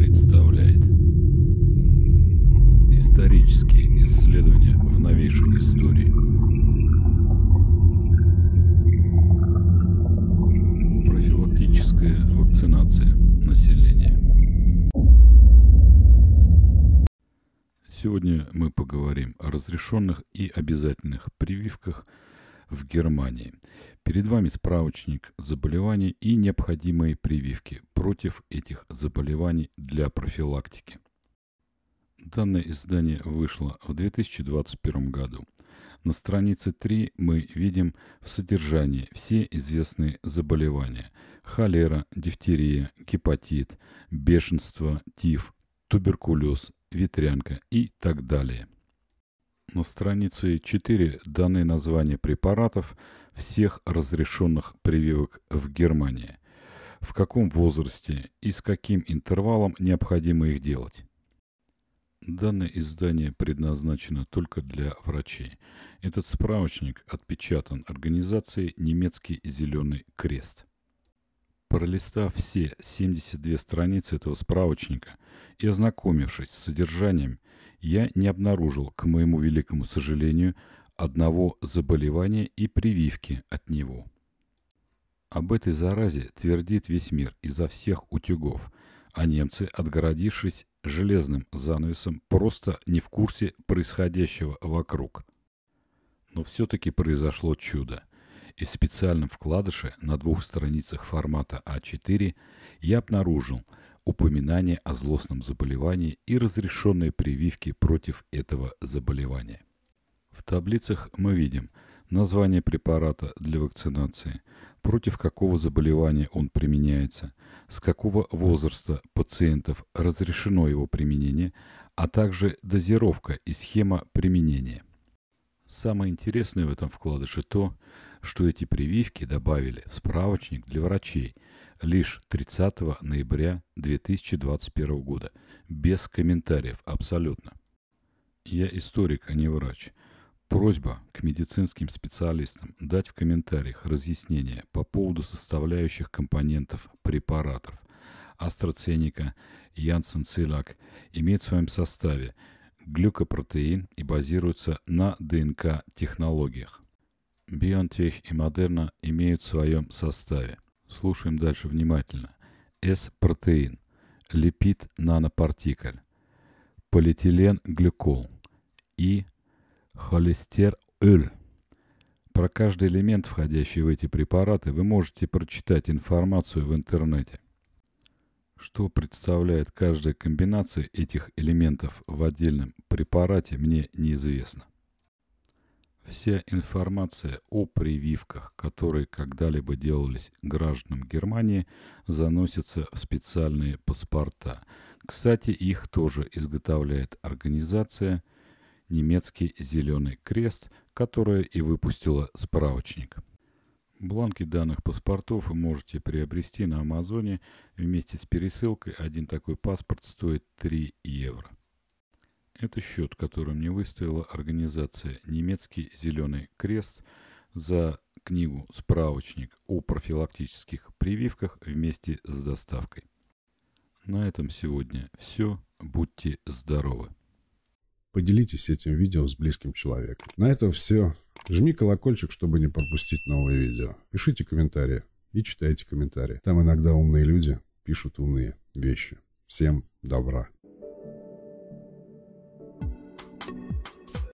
представляет. Исторические исследования в новейшей истории. Профилактическая вакцинация населения. Сегодня мы поговорим о разрешенных и обязательных прививках – в Германии. Перед вами справочник заболеваний и необходимые прививки против этих заболеваний для профилактики. Данное издание вышло в 2021 году. На странице 3 мы видим в содержании все известные заболевания. Холера, дифтерия, гепатит, бешенство, тиф, туберкулез, ветрянка и так далее. На странице 4 даны названия препаратов всех разрешенных прививок в Германии, в каком возрасте и с каким интервалом необходимо их делать. Данное издание предназначено только для врачей. Этот справочник отпечатан организацией «Немецкий зеленый крест». Пролистав все 72 страницы этого справочника и ознакомившись с содержанием, я не обнаружил, к моему великому сожалению, одного заболевания и прививки от него. Об этой заразе твердит весь мир изо всех утюгов, а немцы, отгородившись железным занавесом, просто не в курсе происходящего вокруг. Но все-таки произошло чудо из специальном вкладыше на двух страницах формата А4 я обнаружил упоминание о злостном заболевании и разрешенные прививки против этого заболевания. В таблицах мы видим название препарата для вакцинации, против какого заболевания он применяется, с какого возраста пациентов разрешено его применение, а также дозировка и схема применения. Самое интересное в этом вкладыше то, что эти прививки добавили в справочник для врачей лишь 30 ноября 2021 года. Без комментариев абсолютно. Я историк, а не врач. Просьба к медицинским специалистам дать в комментариях разъяснения по поводу составляющих компонентов препаратов AstraZeneca, Janssen Целяк имеет в своем составе глюкопротеин и базируется на ДНК-технологиях. Бионтех и Модерна имеют в своем составе. Слушаем дальше внимательно. С-протеин, липид нанопартикль, полиэтилен глюкол и холестероль. Про каждый элемент, входящий в эти препараты, вы можете прочитать информацию в интернете. Что представляет каждая комбинация этих элементов в отдельном препарате, мне неизвестно. Вся информация о прививках, которые когда-либо делались гражданам Германии, заносится в специальные паспорта. Кстати, их тоже изготовляет организация «Немецкий Зеленый Крест», которая и выпустила справочник. Бланки данных паспортов вы можете приобрести на Амазоне. Вместе с пересылкой один такой паспорт стоит 3 евро. Это счет, который мне выставила организация «Немецкий Зеленый Крест» за книгу «Справочник о профилактических прививках» вместе с доставкой. На этом сегодня все. Будьте здоровы! Поделитесь этим видео с близким человеком. На этом все. Жми колокольчик, чтобы не пропустить новые видео. Пишите комментарии и читайте комментарии. Там иногда умные люди пишут умные вещи. Всем добра!